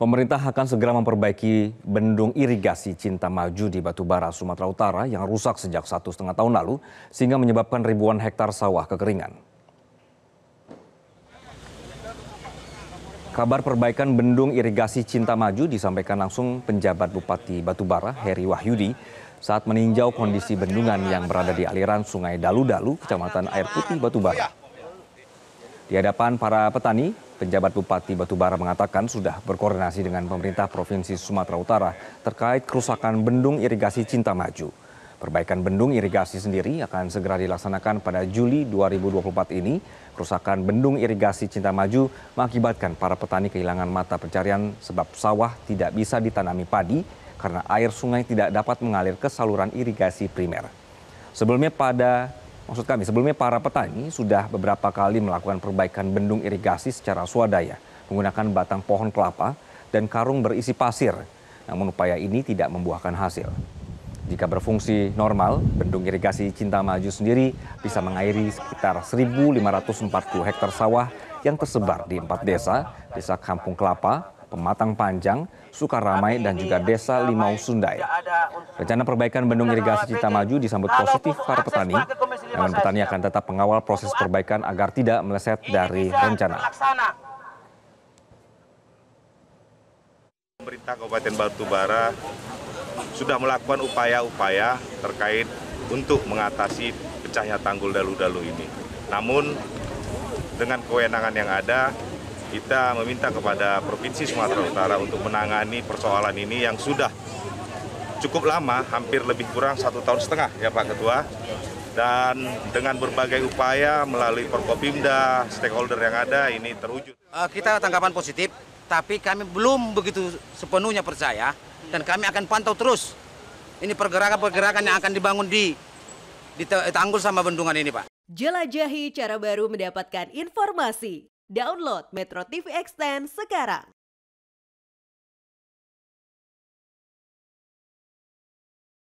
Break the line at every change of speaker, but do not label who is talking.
Pemerintah akan segera memperbaiki bendung irigasi Cinta Maju di Batubara, Sumatera Utara yang rusak sejak satu setengah tahun lalu sehingga menyebabkan ribuan hektar sawah kekeringan. Kabar perbaikan bendung irigasi Cinta Maju disampaikan langsung penjabat Bupati Batubara Heri Wahyudi saat meninjau kondisi bendungan yang berada di aliran Sungai Dalu-Dalu, Kecamatan Air Putih, Batubara. Di hadapan para petani, Penjabat Bupati Batubara mengatakan sudah berkoordinasi dengan pemerintah Provinsi Sumatera Utara terkait kerusakan bendung irigasi Cinta Maju. Perbaikan bendung irigasi sendiri akan segera dilaksanakan pada Juli 2024 ini. Kerusakan bendung irigasi Cinta Maju mengakibatkan para petani kehilangan mata pencarian sebab sawah tidak bisa ditanami padi karena air sungai tidak dapat mengalir ke saluran irigasi primer. Sebelumnya pada Maksud kami, sebelumnya para petani sudah beberapa kali melakukan perbaikan bendung irigasi secara swadaya menggunakan batang pohon kelapa dan karung berisi pasir. Namun upaya ini tidak membuahkan hasil. Jika berfungsi normal, bendung irigasi Cinta Maju sendiri bisa mengairi sekitar 1.540 hektar sawah yang tersebar di empat desa, Desa Kampung Kelapa, Pematang Panjang, Sukaramai, dan juga Desa Limau Sundai. Rencana perbaikan bendung irigasi Cinta Maju disambut positif para petani Kementerian Petani akan tetap mengawal proses perbaikan agar tidak meleset dari rencana.
Pemerintah Kabupaten Batubara sudah melakukan upaya-upaya terkait untuk mengatasi pecahnya tanggul dalu-dalu ini. Namun dengan kewenangan yang ada, kita meminta kepada Provinsi Sumatera Utara untuk menangani persoalan ini yang sudah cukup lama, hampir lebih kurang satu tahun setengah ya Pak Ketua dan dengan berbagai upaya melalui Perkopimda, stakeholder yang ada ini terwujud. Eh, kita tanggapan positif, tapi kami belum begitu sepenuhnya percaya dan kami akan pantau terus ini pergerakan-pergerakan yang akan dibangun di di tanggul sama bendungan ini, Pak.
Jelajahi cara baru mendapatkan informasi. Download Metro TV Extend sekarang.